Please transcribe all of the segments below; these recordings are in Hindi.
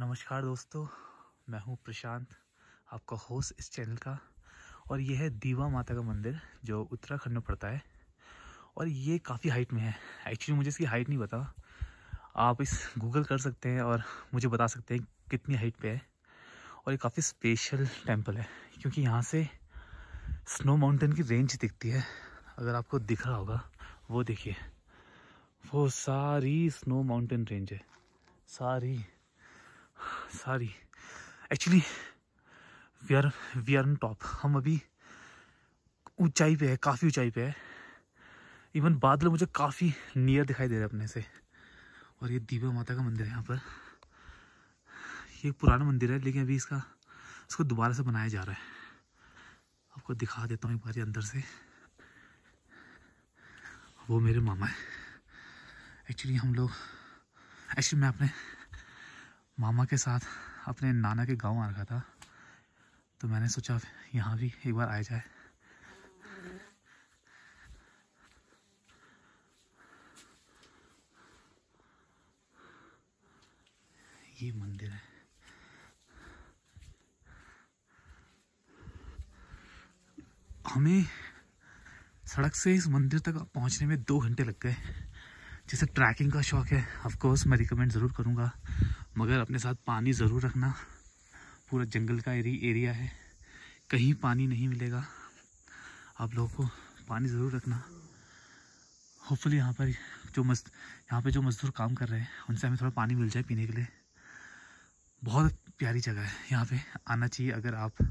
नमस्कार दोस्तों मैं हूं प्रशांत आपका होस्ट इस चैनल का और यह है दीवा माता का मंदिर जो उत्तराखंड में पड़ता है और ये काफ़ी हाइट में है एक्चुअली मुझे इसकी हाइट नहीं पता आप इस गूगल कर सकते हैं और मुझे बता सकते हैं कितनी हाइट पे है और ये काफ़ी स्पेशल टेम्पल है क्योंकि यहाँ से स्नो माउंटेन की रेंज दिखती है अगर आपको दिख रहा होगा वो देखिए वो सारी स्नो माउंटेन रेंज है sorry sorry actually we are we are on top हम अभी ऊंचाई पे है काफ़ी ऊंचाई पे है इवन बादल मुझे काफ़ी नियर दिखाई दे रहे हैं अपने से और ये दीवा माता का मंदिर है यहाँ पर ये पुराना मंदिर है लेकिन अभी इसका इसको दोबारा से बनाया जा रहा है आपको दिखा देता हूँ एक बार अंदर से वो मेरे मामा है एक्चुअली हम लोग एक्चुअली मैं अपने मामा के साथ अपने नाना के गांव आ रखा था तो मैंने सोचा यहाँ भी एक बार आया जाए ये मंदिर है हमें सड़क से इस मंदिर तक पहुंचने में दो घंटे लग गए जैसे ट्रैकिंग का शौक है ऑफ कोर्स मैं रिकमेंड ज़रूर करूंगा मगर अपने साथ पानी ज़रूर रखना पूरा जंगल का एरी एरिया है कहीं पानी नहीं मिलेगा आप लोगों को पानी ज़रूर रखना होपफुली यहाँ पर जो मस्त यहाँ पर जो मज़दूर काम कर रहे हैं उनसे हमें थोड़ा पानी मिल जाए पीने के लिए बहुत प्यारी जगह है यहाँ पे आना चाहिए अगर आप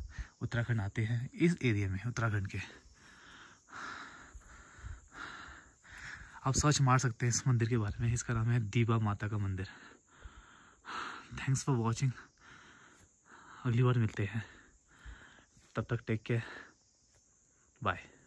उत्तराखंड आते हैं इस एरिया में उत्तराखंड के आप सर्च मार सकते हैं इस मंदिर के बारे में इसका नाम है दीबा माता का मंदिर थैंक्स फॉर वॉचिंग अगली बार मिलते हैं तब तक टेक केयर बाय